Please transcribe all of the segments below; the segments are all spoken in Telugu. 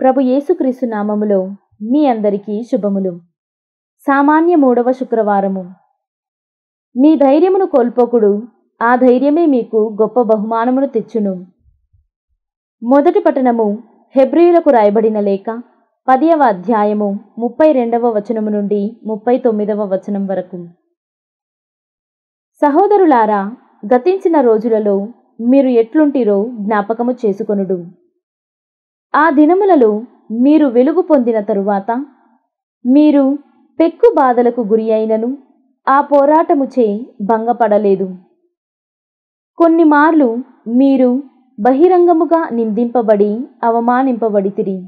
ప్రభు యేసుక్రీస్తు నామములో మీ అందరికీ శుభములు సామాన్య మూడవ శుక్రవారము మీ ధైర్యమును కోల్పోకుడు ఆ ధైర్యమే మీకు గొప్ప బహుమానమును తెచ్చును మొదటి పట్టణము హెబ్రియులకు రాయబడిన లేఖ పదియవ అధ్యాయము ముప్పై రెండవ వచనము నుండి ముప్పై తొమ్మిదవ వచనం వరకు సహోదరులారా గతించిన రోజులలో మీరు ఎట్లుంటిరో జ్ఞాపకము చేసుకొనుడు ఆ దినములలో మీరు వెలుగు పొందిన తరువాత మీరు పెక్కు బాధలకు గురి అయినను ఆ పోరాటముచే భంగపడలేదు కొన్ని మార్లు మీరు బహిరంగముగా నిందింపబడి అవమానింపబడితిరి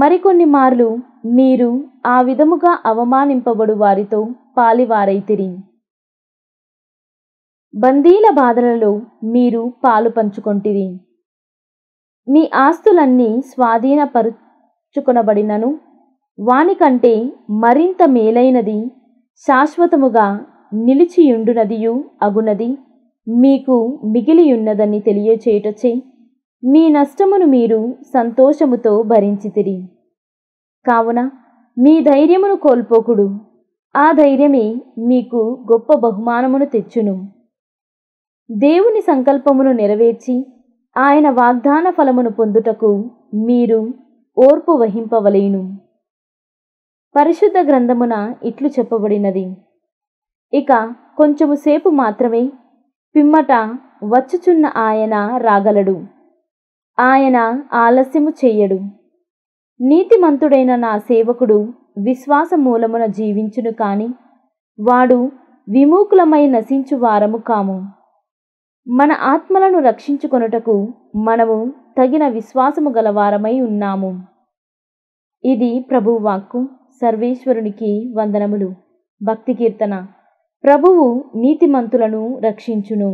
మరికొన్ని మార్లు మీరు ఆ విధముగా అవమానింపబడు వారితో పాలివారైతిరి బందీల బాధలలో మీరు పాలు పంచుకొంటిరి మీ ఆస్తులన్నీ స్వాధీనపరుచుకొనబడినను వానికంటే మరింత మేలైనది శాశ్వతముగా నిలిచియుండునదియు అగునది మీకు మిగిలియున్నదని తెలియచేయుటచే మీ నష్టమును మీరు సంతోషముతో భరించితిరి కావున మీ ధైర్యమును కోల్పోకుడు ఆ ధైర్యమే మీకు గొప్ప బహుమానమును తెచ్చును దేవుని సంకల్పమును నెరవేర్చి ఆయన వాగ్దాన ఫలమును పొందుటకు మీరు ఓర్పు వహింపవలేను పరిశుద్ధ గ్రంథమున ఇట్లు చెప్పబడినది ఇక కొంచెము సేపు మాత్రమే పిమ్మట వచ్చుచున్న ఆయన రాగలడు ఆయన ఆలస్యము చెయ్యడు నీతిమంతుడైన నా సేవకుడు విశ్వాస మూలమున జీవించును కాని వాడు విమూకులమై నశించు వారము కాము మన ఆత్మలను రక్షించుకొనుటకు మనము తగిన విశ్వాసము గలవారమై ఉన్నాము ఇది ప్రభువాక్కు సర్వేశ్వరునికి వందనములు భక్తి కీర్తన ప్రభువు నీతిమంతులను రక్షించును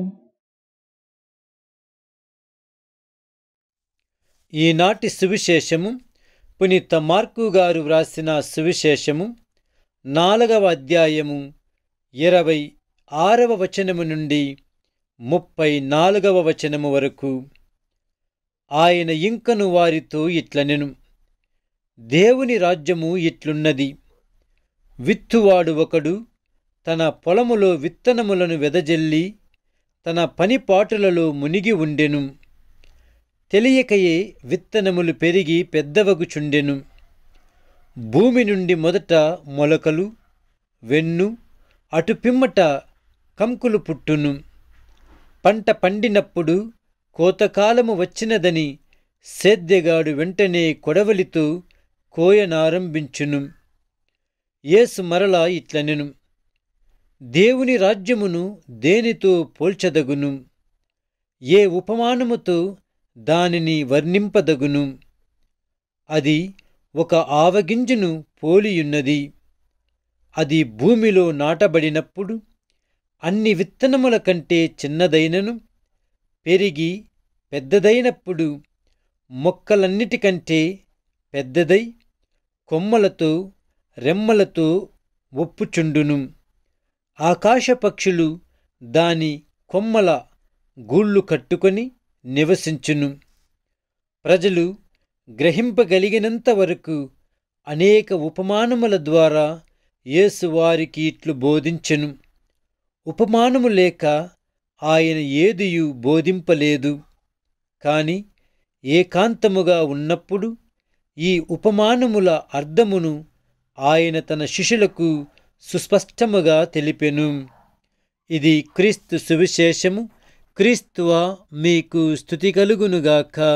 ఈనాటి సువిశేషము పునీత మార్కు గారు వ్రాసిన సువిశేషము నాలుగవ అధ్యాయము ఇరవై ఆరవ వచనము నుండి ముప్పై నాలుగవ వచనము వరకు ఆయన ఇంకను వారితో ఇట్లనెను దేవుని రాజ్యము ఇట్లున్నది విత్తువాడు ఒకడు తన పొలములో విత్తనములను వెదజల్లి తన పనిపాటులలో మునిగి ఉండెను తెలియకయే విత్తనములు పెరిగి పెద్దవగుచుండెను భూమి నుండి మొదట మొలకలు వెన్ను అటు పిమ్మట కంకులు పుట్టును పంట పండినప్పుడు కోతకాలము వచ్చినదని సేద్యగాడు వెంటనే కొడవలితో కోయనారంభించును యేసు మరలా ఇట్లనెను దేవుని రాజ్యమును దేనితో పోల్చదగును ఏ ఉపమానముతో దానిని వర్ణింపదగును అది ఒక ఆవగింజను పోలియున్నది అది భూమిలో నాటబడినప్పుడు అన్ని విత్తనముల కంటే చిన్నదైనను పెరిగి పెద్దదైనప్పుడు మొక్కలన్నిటికంటే పెద్దదై కొమ్మలతో రెమ్మలతో ఒప్పుచుండును ఆకాశపక్షులు దాని కొమ్మల గూళ్ళు కట్టుకొని నివసించును ప్రజలు గ్రహింపగలిగినంత వరకు అనేక ఉపమానముల ద్వారా యేసువారికి ఇట్లు బోధించెను ఉపమానము లేక ఆయన ఏదియు బోధింపలేదు కాని ఏకాంతముగా ఉన్నప్పుడు ఈ ఉపమానముల అర్థమును ఆయన తన శిష్యులకు సుస్పష్టముగా తెలిపెను ఇది క్రీస్తు సువిశేషము క్రీస్తువా మీకు స్థుతి కలుగునుగాక